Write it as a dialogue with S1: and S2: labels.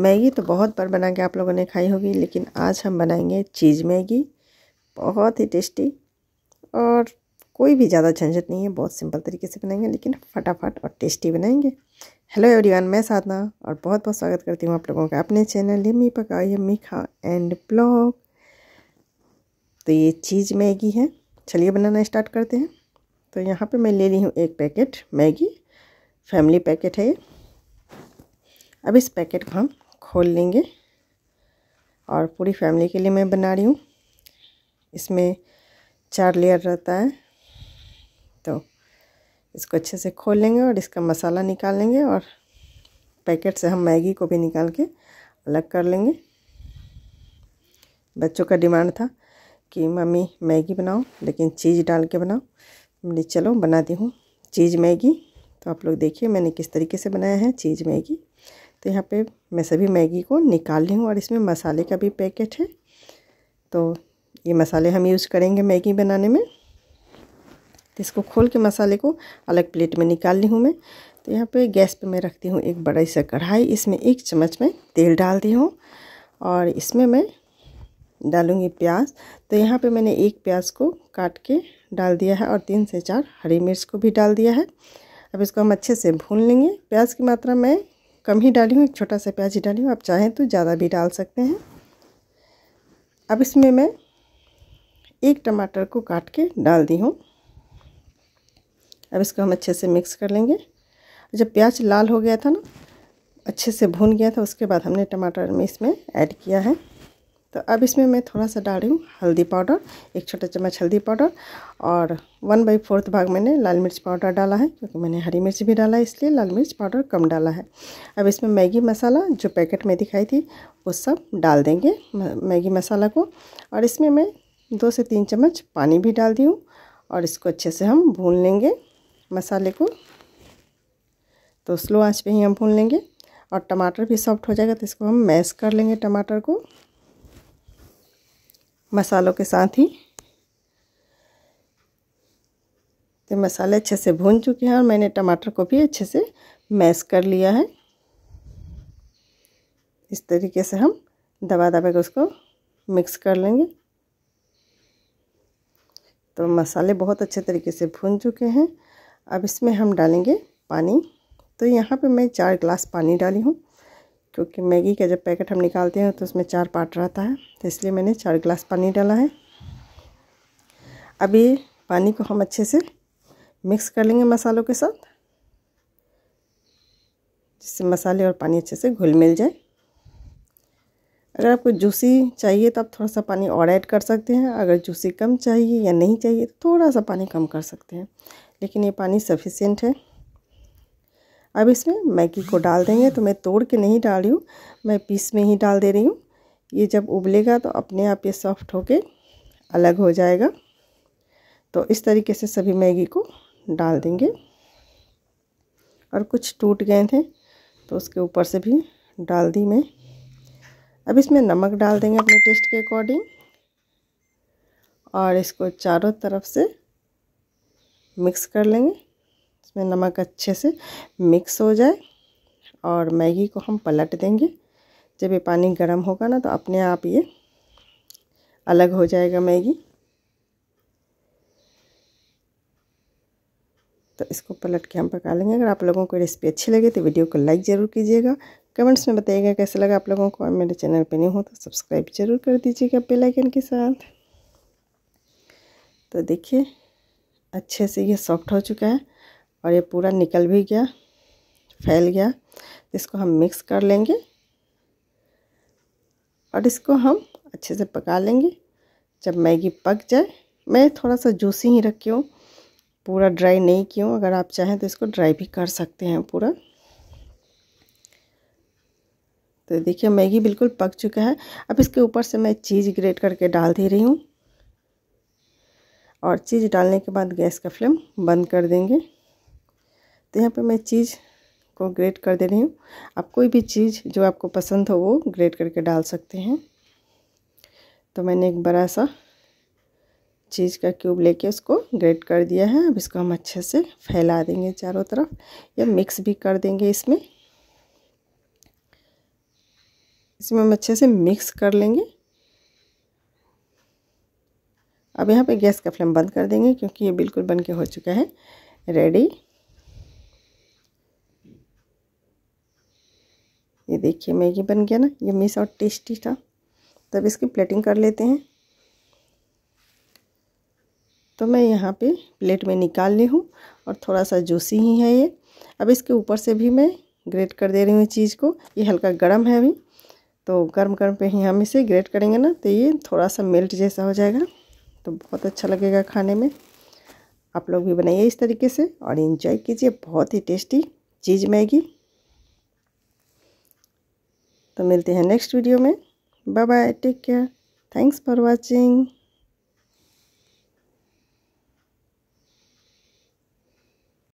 S1: Maggi तो बहुत बार बना के आप लोगों ने खाई होगी लेकिन आज हम बनाएंगे चीज़ मैगी बहुत ही टेस्टी और कोई भी ज़्यादा झंझट नहीं है बहुत सिंपल तरीके से बनाएंगे लेकिन फटाफट और टेस्टी बनाएंगे हेलो एवरीवन मैं साधना और बहुत बहुत स्वागत करती हूँ आप लोगों का अपने चैनल मी पका मी खा एंड ब्लॉग तो ये चीज़ मैगी है चलिए बनाना स्टार्ट करते हैं तो यहाँ पर मैं ले ली हूँ एक पैकेट मैगी फैमिली पैकेट है ये अब इस पैकेट को हम खोल लेंगे और पूरी फैमिली के लिए मैं बना रही हूँ इसमें चार लेयर रहता है तो इसको अच्छे से खोल लेंगे और इसका मसाला निकाल लेंगे और पैकेट से हम मैगी को भी निकाल के अलग कर लेंगे बच्चों का डिमांड था कि मम्मी मैगी बनाओ लेकिन चीज़ डाल के बनाओ मैंने चलो बनाती हूँ चीज़ मैगी तो आप लोग देखिए मैंने किस तरीके से बनाया है चीज़ मैगी तो यहाँ पे मैं सभी मैगी को निकाल ली हूँ और इसमें मसाले का भी पैकेट है तो ये मसाले हम यूज़ करेंगे मैगी बनाने में तो इसको खोल के मसाले को अलग प्लेट में निकाल ली हूँ मैं तो यहाँ पे गैस पे मैं रखती हूँ एक बड़ा सा कढ़ाई इसमें एक चम्मच में तेल डाल दी हूँ और इसमें मैं डालूँगी प्याज तो यहाँ पे मैंने एक प्याज को काट के डाल दिया है और तीन से चार हरी मिर्च को भी डाल दिया है अब इसको हम अच्छे से भून लेंगे प्याज की मात्रा मैं कम ही डाली हूँ एक छोटा सा प्याज ही डाली हूँ आप चाहें तो ज़्यादा भी डाल सकते हैं अब इसमें मैं एक टमाटर को काट के डाल दी हूँ अब इसको हम अच्छे से मिक्स कर लेंगे जब प्याज लाल हो गया था ना अच्छे से भून गया था उसके बाद हमने टमाटर में इसमें ऐड किया है तो अब इसमें मैं थोड़ा सा डाल रही हूँ हल्दी पाउडर एक छोटा चम्मच हल्दी पाउडर और वन बाई फोर्थ भाग मैंने लाल मिर्च पाउडर डाला है क्योंकि मैंने हरी मिर्च भी डाला है इसलिए लाल मिर्च पाउडर कम डाला है अब इसमें मैगी मसाला जो पैकेट में दिखाई थी वो सब डाल देंगे मैगी मसाला को और इसमें मैं दो से तीन चम्मच पानी भी डाल दी हूँ और इसको अच्छे से हम भून लेंगे मसाले को तो स्लो आँच पर ही हम भून लेंगे और टमाटर भी सॉफ्ट हो जाएगा तो इसको हम मैश कर लेंगे टमाटर को मसालों के साथ ही तो मसाले अच्छे से भून चुके हैं और मैंने टमाटर को भी अच्छे से मैश कर लिया है इस तरीके से हम दबा दबा के उसको मिक्स कर लेंगे तो मसाले बहुत अच्छे तरीके से भून चुके हैं अब इसमें हम डालेंगे पानी तो यहाँ पे मैं चार गिलास पानी डाली हूँ क्योंकि मैगी का जब पैकेट हम निकालते हैं तो उसमें चार पार्ट रहता है तो इसलिए मैंने चार गिलास पानी डाला है अभी पानी को हम अच्छे से मिक्स कर लेंगे मसालों के साथ जिससे मसाले और पानी अच्छे से घुल मिल जाए अगर आपको जूसी चाहिए तो आप थोड़ा सा पानी और ऐड कर सकते हैं अगर जूसी कम चाहिए या नहीं चाहिए तो थोड़ा सा पानी कम कर सकते हैं लेकिन ये पानी सफिशेंट है अब इसमें मैगी को डाल देंगे तो मैं तोड़ के नहीं डाल रही हूँ मैं पीस में ही डाल दे रही हूँ ये जब उबलेगा तो अपने आप ये सॉफ्ट होके अलग हो जाएगा तो इस तरीके से सभी मैगी को डाल देंगे और कुछ टूट गए थे तो उसके ऊपर से भी डाल दी मैं अब इसमें नमक डाल देंगे अपने टेस्ट के अकॉर्डिंग और इसको चारों तरफ से मिक्स कर लेंगे इसमें नमक अच्छे से मिक्स हो जाए और मैगी को हम पलट देंगे जब ये पानी गर्म होगा ना तो अपने आप ये अलग हो जाएगा मैगी तो इसको पलट के हम पका लेंगे अगर आप लोगों को रेसिपी अच्छी लगे तो वीडियो को लाइक ज़रूर कीजिएगा कमेंट्स में बताइएगा कैसा लगा आप लोगों को और मेरे चैनल पे नहीं हो तो सब्सक्राइब जरूर कर दीजिएगा बेल आइकन के साथ तो देखिए अच्छे से ये सॉफ्ट हो चुका है और ये पूरा निकल भी गया फैल गया इसको हम मिक्स कर लेंगे और इसको हम अच्छे से पका लेंगे जब मैगी पक जाए मैं थोड़ा सा जूसी ही रखी हूँ पूरा ड्राई नहीं की हूँ अगर आप चाहें तो इसको ड्राई भी कर सकते हैं पूरा तो देखिए मैगी बिल्कुल पक चुका है अब इसके ऊपर से मैं चीज़ ग्रेट करके डाल दे रही हूँ और चीज़ डालने के बाद गैस का फ्लेम बंद कर देंगे तो यहाँ पे मैं चीज़ को ग्रेट कर दे रही हूँ आप कोई भी चीज़ जो आपको पसंद हो वो ग्रेट करके डाल सकते हैं तो मैंने एक बड़ा सा चीज़ का क्यूब लेके उसको ग्रेट कर दिया है अब इसको हम अच्छे से फैला देंगे चारों तरफ या मिक्स भी कर देंगे इसमें इसमें हम अच्छे से मिक्स कर लेंगे अब यहाँ पे गैस का फ्लेम बंद कर देंगे क्योंकि ये बिल्कुल बन के हो चुका है रेडी ये देखिए मैगी बन गया ना ये मिस और टेस्टी था तब इसकी प्लेटिंग कर लेते हैं तो मैं यहाँ पे प्लेट में निकाल ली हूँ और थोड़ा सा जूसी ही है ये अब इसके ऊपर से भी मैं ग्रेट कर दे रही हूँ चीज़ को ये हल्का गर्म है अभी तो गर्म गर्म पे ही हम इसे ग्रेट करेंगे ना तो ये थोड़ा सा मेल्ट जैसा हो जाएगा तो बहुत अच्छा लगेगा खाने में आप लोग भी बनाइए इस तरीके से और इन्जॉय कीजिए बहुत ही टेस्टी चीज़ मैगी तो मिलते हैं नेक्स्ट वीडियो में bye bye take care thanks for watching